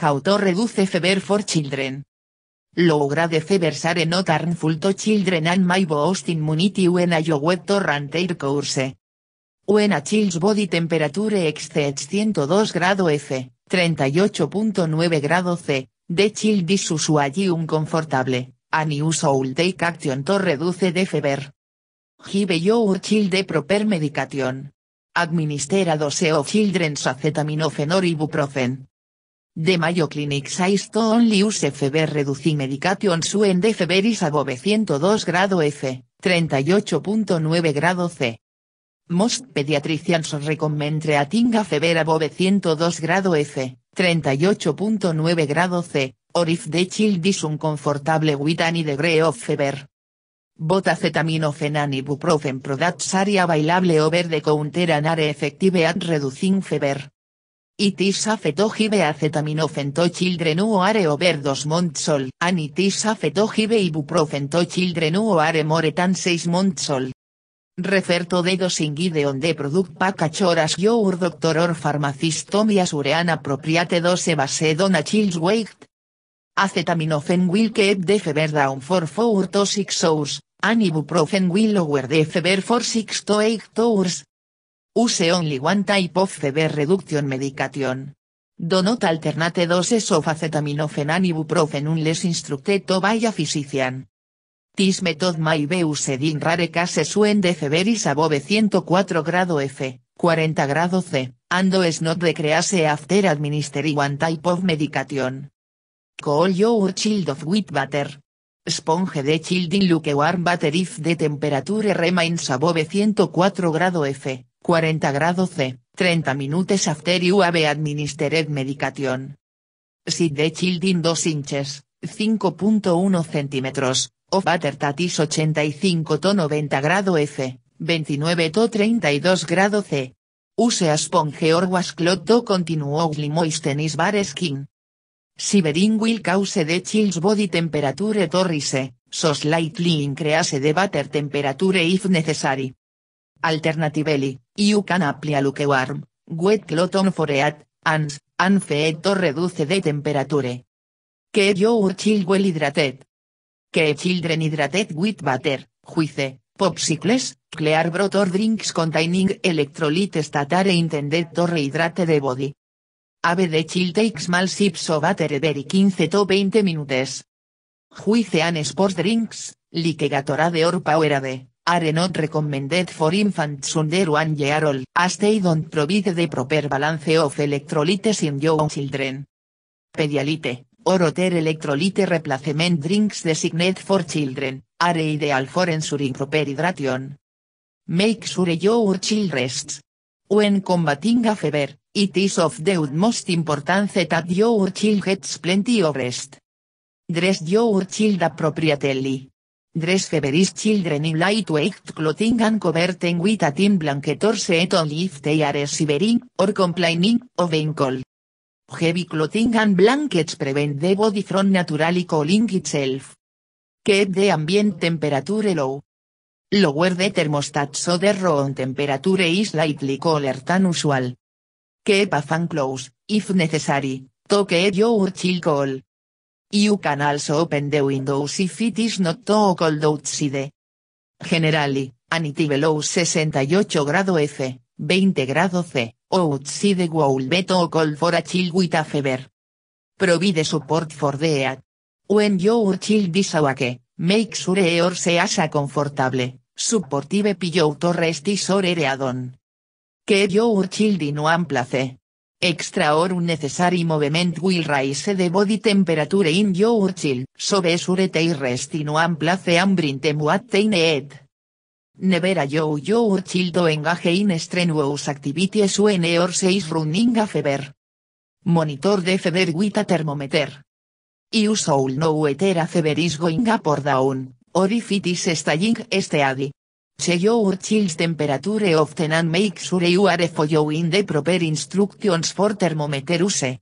How to reduce fever for children. Logra de febersare are not to children and my boost immunity when I web torrent air course. When a child's body temperature exceeds 102 grado F, 38.9 C, the child is usually uncomfortable, and you should take action to reduce the fever. Give your child the proper medication. Administer a dose of children's acetaminophen or ibuprofen, de Mayo Clinic says to only use fever reducing medication when the fever is above 102 grado F, 38.9 grado C. Most pediatricians recommend treating a fever above 102 grado F, 38.9 grado C, or if the child is uncomfortable with any degree of fever. Both acetaminophen and ibuprofen products are available over the counter and are effective at reducing fever. It is children who are over dos months old, and it is ibuprofen to children who are more than 6 months old. Refer to dosing on the product package or as your doctor or pharmacist to me assure an appropriate dose based on a child's weight. Acetaminophen will keep the fever down for four to six hours, and ibuprofen will lower the fever for six to eight hours, Use only one type of fever reduction medication. Do not alternate doses of acetaminophen and ibuprofen unless instructed to by a physician. Tis method may be used in rare cases when the fever is above 104 grado F, 40 grado C, and does not recrease after administering one type of medication. Call your child of with butter, Sponge de childing lukewarm warm if de temperature remains above 104 grado F, 40 C, 30 minutes after you have administered medication. Sit de Childin 2 inches, 5.1 cm, of Batter Tatis 85 to 90 grado F, 29 to 32 C. Use a sponge or washcloth to continuously moisten his bare skin. Shivering will cause de chill's body temperature to rise, so slightly increase de water temperature if necessary. Alternatively, you can apply a lukewarm, wet cloth on forehead, hands, and feet to reduce the temperature. Que your child well hydrate. Que children hydrate with water, juice, popsicles, clear broth or drinks containing electrolytes that are intended to rehydrate the body de chill takes mal sips of every 15 to 20 minutes. and sports drinks, like de or Powerade, are not recommended for infants under one year old, as they don't provide the proper balance of electrolytes in your children. Pedialite, or other electrolyte replacement drinks designed for children, are ideal for ensuring proper hydration. Make sure your child rests When combating a fever, it is of the utmost importance that your child gets plenty of rest. Dress your child appropriately. Dress feverish children in lightweight clothing and cover them with a thin blanket or set on if they are shivering, or complaining, of being cold. Heavy clothing and blankets prevent the body from natural cooling itself. Keep the ambient temperature low. Lower the thermostat so the room temperature is slightly colder than usual. Keep a fan close, if necessary, to keep your chill cold. You can also open the windows if it is not too cold outside. Generally, anity below 68 grado F, 20 grado C, outside will be too cold for a chill with a fever. Provide support for the When your chill disawake. Make sure se asa confortable, supportive pillow rest or ereadon. Que yo children one amplace. Extra or unnecessary movement will raise the body temperature in your child, so be sure te rest in one place and bring them what they need. Never allow your engage in strenuous activities when or is running a fever. Monitor de fever with a thermometer. You soul no whether a fever is going up or down, or if it is staying steady. Check your child's temperature often and make sure you are following the proper instructions for thermometer use.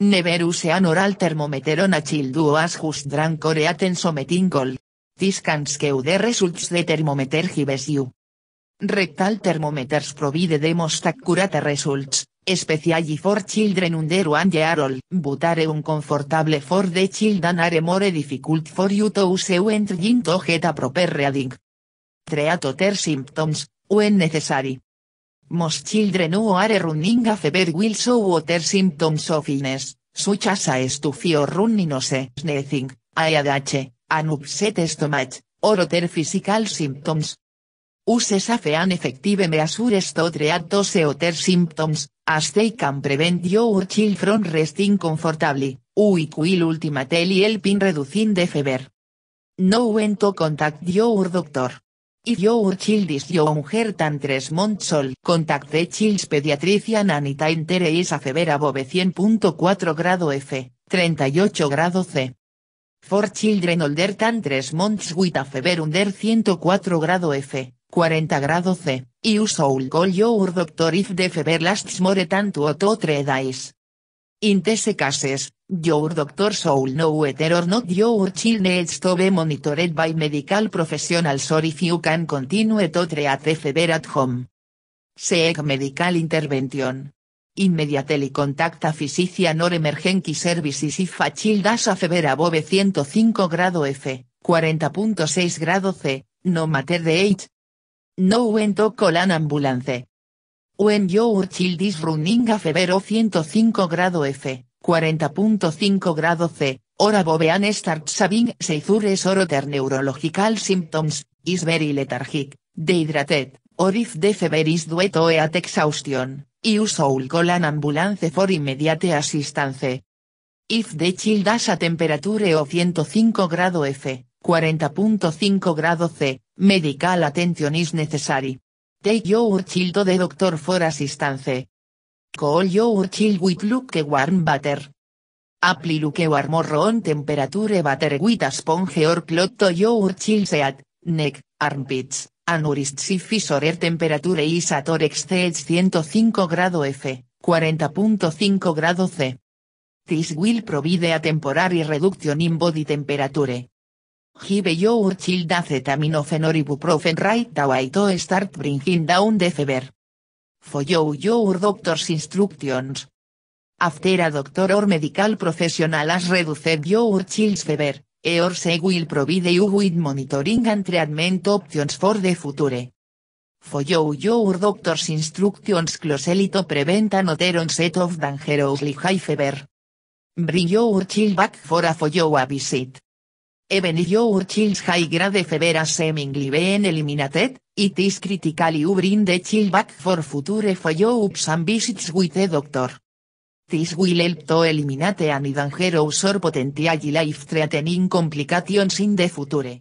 Never use an oral thermometer on a child who has just drank or eaten something cold. This can skew the results the thermometer gives you. Rectal thermometers provide the most accurate results, y for children under one year old, but are uncomfortable for the children are more difficult for you to use when trying to get a proper reading. Treat other symptoms, when necessary. Most children who are running a fever will show other symptoms of illness, such as a stuffy or runny nose, sneezing, ADH, an upset stomach, or other physical symptoms, Use safean an effective measures to treat those other symptoms, as they can prevent your child from resting comfortably, which will ultimately el pin reducing the fever. No went to contact your doctor. If your child is younger than 3 months old, contact the child's pediatrician anita there is a fever above 100.4 grado F, 38 grado C. For children older than 3 months with a fever under 104 grado F, 40 grado C, you soul call your doctor if de fever lasts more than two or three days. In these cases, your doctor soul no whether or not your child needs to be monitored by medical professional, sorry if you can continue to treat the fever at home. Seek medical intervention. Immediately contact a physician or emergency services if a child has a fever above 105 grado F, 40.6 C, no matter the age, no when to call ambulance. When your child is running a fever 105 grado F, 40.5 grado C, or above and starts having seizures or other neurological symptoms, is very lethargic, dehydrated, or if the fever is due to at exhaustion, you should call an ambulance for immediate assistance. If the child has a temperature of 105 grado F, 40.5 grado C, Medical attention is necessary. Take your child to the doctor for assistance. Call your child with lukewarm water. Apply lukewarm or on temperature water with a sponge or cloth to your child's head, neck, armpits, and wrists if or temperature is at or exceeds 105 40.5°C. F, 40.5 C. This will provide a temporary reduction in body temperature. Give your child acetaminophen or ibuprofen right away to start bringing down the fever. Follow your doctor's instructions. After a doctor or medical professional has reduced your child's fever, she will provide you with monitoring and treatment options for the future. Follow your doctor's instructions closely to prevent another onset of dangerously high fever. Bring your child back for a follow-up visit. Even if your child's high-grade fever seemingly been eliminated, it is critical you bring the child back for future follow-ups and visits with the doctor. This will help to eliminate any dangerous or potential life-threatening complications in the future.